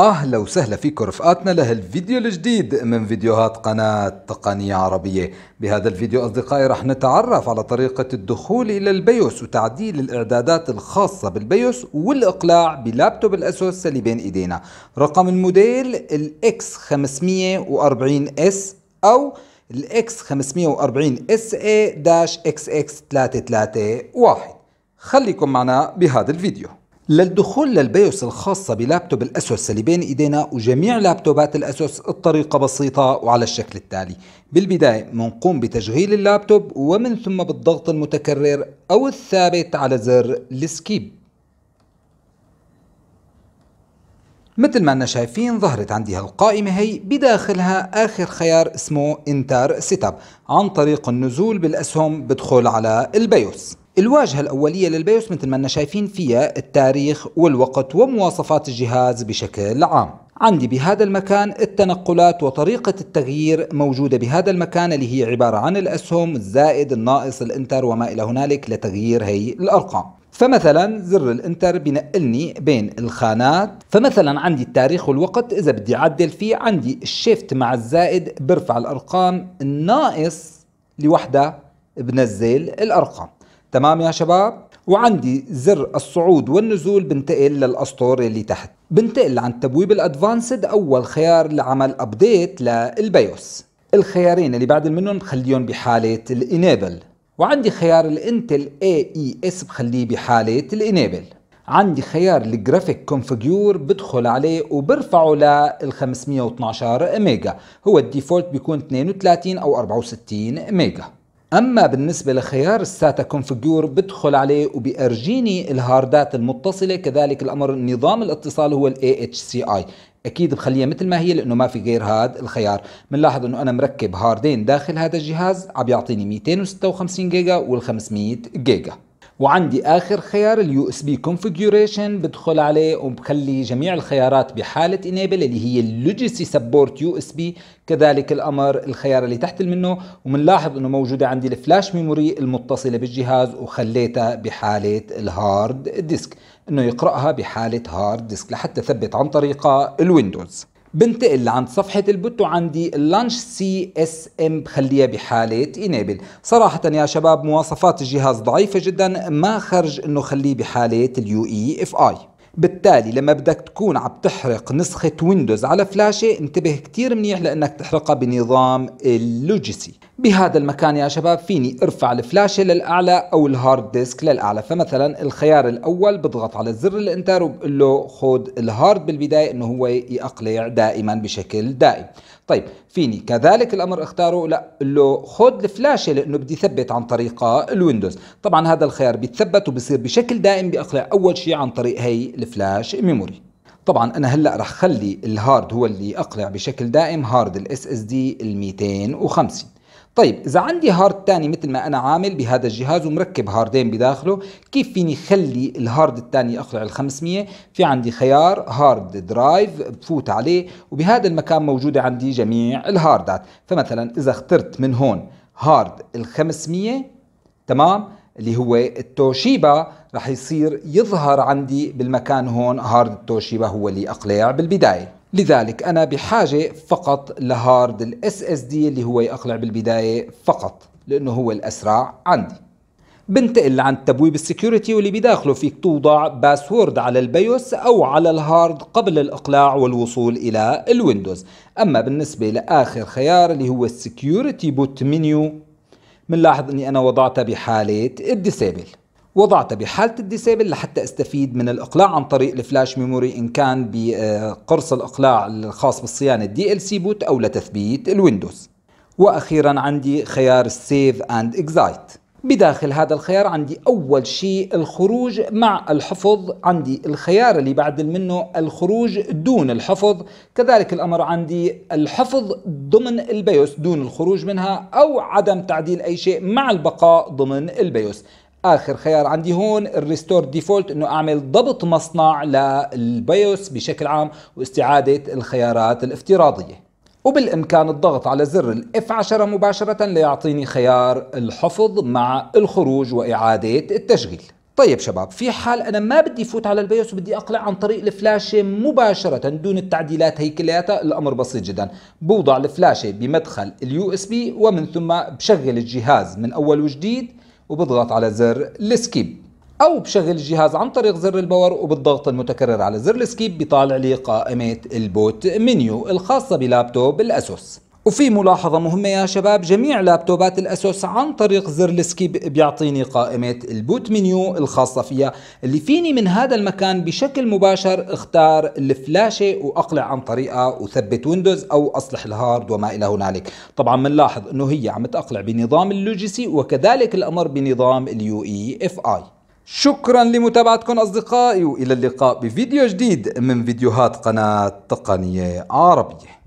اهلا وسهلا فيكم رفقاتنا لهالفيديو الجديد من فيديوهات قناة تقنية عربية بهذا الفيديو اصدقائي رح نتعرف على طريقة الدخول الى البيوس وتعديل الاعدادات الخاصة بالبيوس والاقلاع بلابتوب الاسوس اللي بين ايدينا رقم الموديل الاكس 540 اس او الاكس 540 اس اي داش اكس اكس 331 خليكم معنا بهذا الفيديو للدخول للبيوس الخاصة بلابتوب الأسوس اللي بين إيدينا وجميع لابتوبات الأسوس الطريقة بسيطة وعلى الشكل التالي بالبداية منقوم بتشغيل اللابتوب ومن ثم بالضغط المتكرر أو الثابت على زر الاسكيب مثل ما أنا شايفين ظهرت عندي هالقائمة هي بداخلها آخر خيار اسمه انتر سيت اب عن طريق النزول بالأسهم بدخل على البيوس الواجهة الأولية للبيوس مثل ما أنا شايفين فيها التاريخ والوقت ومواصفات الجهاز بشكل عام عندي بهذا المكان التنقلات وطريقة التغيير موجودة بهذا المكان اللي هي عبارة عن الأسهم الزائد الناقص الانتر وما إلى هنالك لتغيير هي الأرقام فمثلا زر الانتر بنقلني بين الخانات فمثلا عندي التاريخ والوقت اذا بدي اعدل فيه عندي الشيفت مع الزائد برفع الارقام الناقص لوحده بنزل الارقام تمام يا شباب وعندي زر الصعود والنزول بنتقل للاسطور اللي تحت بنتقل عند تبويب الادفانسد اول خيار لعمل ابديت للبيوس الخيارين اللي بعد منهم بخليهم بحاله الانيبل وعندي خيار الانتل اي اي اس بخليه بحاله الانيبل عندي خيار الجرافيك كونفيجور بدخل عليه وبرفعه لل 512 ميجا هو الديفولت بيكون 32 او 64 ميجا أما بالنسبة لخيار الساتا كونفجور بدخل عليه وبيأرجيني الهاردات المتصلة كذلك الأمر نظام الاتصال هو الـ AHCI اكيد بخليها مثل ما هي لانه ما في غير هذا الخيار بنلاحظ انه انا مركب هاردين داخل هذا الجهاز عم يعطيني 256 جيجا وال 500 جيجا وعندي اخر خيار اليو اس بي كونفيجريشن بدخل عليه وبخلي جميع الخيارات بحاله انيبل اللي هي اللوجيسي سبورت يو اس بي كذلك الامر الخيار اللي تحت منه وبنلاحظ انه موجوده عندي الفلاش ميموري المتصله بالجهاز وخليتها بحاله الهارد ديسك انه يقراها بحاله هارد ديسك لحتى ثبت عن طريقه الويندوز بنتقل لعند صفحة البوت وعندي لانش سي اس ام بخليها بحالة انابل صراحة يا شباب مواصفات الجهاز ضعيفة جدا ما خرج انه خليه بحالة اليو اي اف اي بالتالي لما بدك تكون عم تحرق نسخة ويندوز على فلاشة انتبه كتير منيح لانك تحرقها بنظام اللوجيسي بهذا المكان يا شباب فيني ارفع الفلاشة للأعلى أو الهارد ديسك للأعلى فمثلا الخيار الأول بضغط على زر الانتر وبقول له خود الهارد بالبداية انه هو يقلع دائما بشكل دائم طيب فيني كذلك الأمر اختاره لا له خود الفلاشة لأنه بدي ثبت عن طريق الويندوز طبعا هذا الخيار بيتثبت وبصير بشكل دائم بأقلع أول شيء عن طريق هي الفلاش ميموري طبعا انا هلا رح خلي الهارد هو اللي اقلع بشكل دائم هارد الاس اس دي ال 250 طيب اذا عندي هارد تاني مثل ما انا عامل بهذا الجهاز ومركب هاردين بداخله كيف فيني خلي الهارد الثاني اخلع ال 500 في عندي خيار هارد درايف بفوت عليه وبهذا المكان موجوده عندي جميع الهاردات فمثلا اذا اخترت من هون هارد ال 500 تمام اللي هو التوشيبا رح يصير يظهر عندي بالمكان هون هارد التوشيبا هو اللي اقلع بالبدايه لذلك أنا بحاجة فقط لهارد الاس اس دي اللي هو يقلع بالبداية فقط لأنه هو الأسرع عندي بنتقل عن تبويب السكيورتي واللي بداخله فيك توضع باسورد على البيوس أو على الهارد قبل الإقلاع والوصول إلى الويندوز أما بالنسبة لآخر خيار اللي هو السكيورتي بوت منيو بنلاحظ أني أنا وضعتها بحالة الديسيبل وضعتها بحالة الديسيبل لحتى استفيد من الإقلاع عن طريق الفلاش ميموري إن كان بقرص آه، الإقلاع الخاص بالصيانة دي ال سي بوت أو لتثبيت الويندوز وأخيرا عندي خيار السيف أند إكزايت بداخل هذا الخيار عندي أول شيء الخروج مع الحفظ عندي الخيار اللي بعد منه الخروج دون الحفظ كذلك الأمر عندي الحفظ ضمن البيوس دون الخروج منها أو عدم تعديل أي شيء مع البقاء ضمن البيوس اخر خيار عندي هون الريستور ديفولت انه اعمل ضبط مصنع للبيوس بشكل عام واستعاده الخيارات الافتراضيه وبالامكان الضغط على زر الاف 10 مباشره ليعطيني خيار الحفظ مع الخروج واعاده التشغيل طيب شباب في حال انا ما بدي فوت على البيوس وبدي اقلع عن طريق الفلاشه مباشره دون التعديلات هي كلياتها الامر بسيط جدا بوضع الفلاشه بمدخل اليو اس بي ومن ثم بشغل الجهاز من اول وجديد وبضغط على زر السكيب او بشغل الجهاز عن طريق زر الباور وبالضغط المتكرر على زر السكيب بيطالع لي قائمه البوت منيو الخاصه بلابتوب الاسوس وفي ملاحظة مهمة يا شباب جميع لابتوبات الأسوس عن طريق زر السكيب بيعطيني قائمة البوت منيو الخاصة فيها اللي فيني من هذا المكان بشكل مباشر اختار الفلاشة وأقلع عن طريقها وثبت ويندوز أو أصلح الهارد وما إلى هنالك طبعا منلاحظ أنه هي عم تأقلع بنظام اللوجيسي وكذلك الأمر بنظام اليو اي اف اي شكرا لمتابعتكم أصدقائي وإلى اللقاء بفيديو جديد من فيديوهات قناة تقنية عربية